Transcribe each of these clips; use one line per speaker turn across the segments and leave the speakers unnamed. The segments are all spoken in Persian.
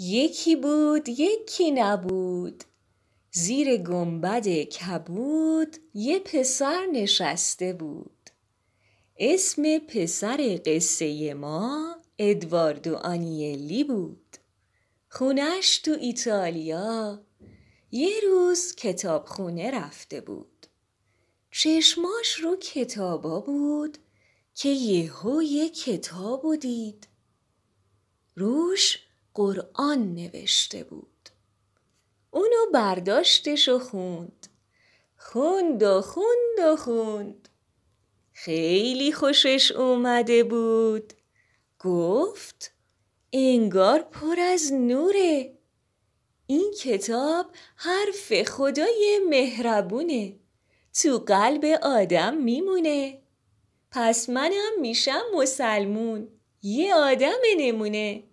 یکی بود یکی نبود زیر گنبد کبود یه پسر نشسته بود اسم پسر قصه ما ادواردو آنیلی بود خونش تو ایتالیا یه روز کتابخونه رفته بود چشماش رو کتابا بود که یهو یه کتاب دید روش قرآن نوشته بود اونو برداشتش و خوند خوند و خوند و خوند خیلی خوشش اومده بود گفت انگار پر از نوره این کتاب حرف خدای مهربونه تو قلب آدم میمونه پس منم میشم مسلمون یه آدم نمونه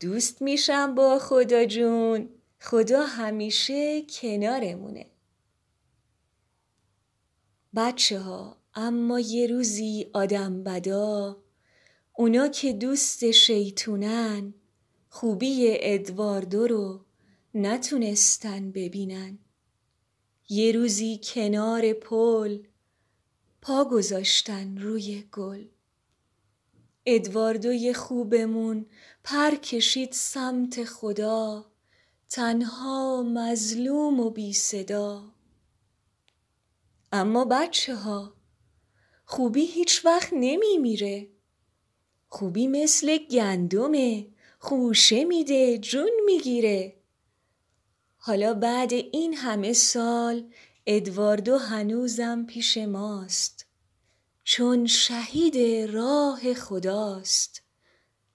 دوست میشم با خدا جون خدا همیشه کنارمونه بچه ها اما یه روزی آدم بدا اونا که دوست شیطونن خوبی ادواردو رو نتونستن ببینن یه روزی کنار پل پا گذاشتن روی گل ادواردوی خوبمون پر کشید سمت خدا تنها مظلوم و بی صدا اما بچه ها خوبی هیچ وقت نمی میره خوبی مثل گندمه خوشه میده جون میگیره حالا بعد این همه سال ادواردو هنوزم پیش ماست چون شهید راه خداست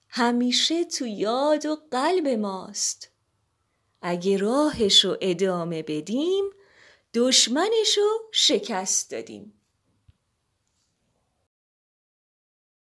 همیشه تو یاد و قلب ماست اگه راهشو ادامه بدیم دشمنشو شکست دادیم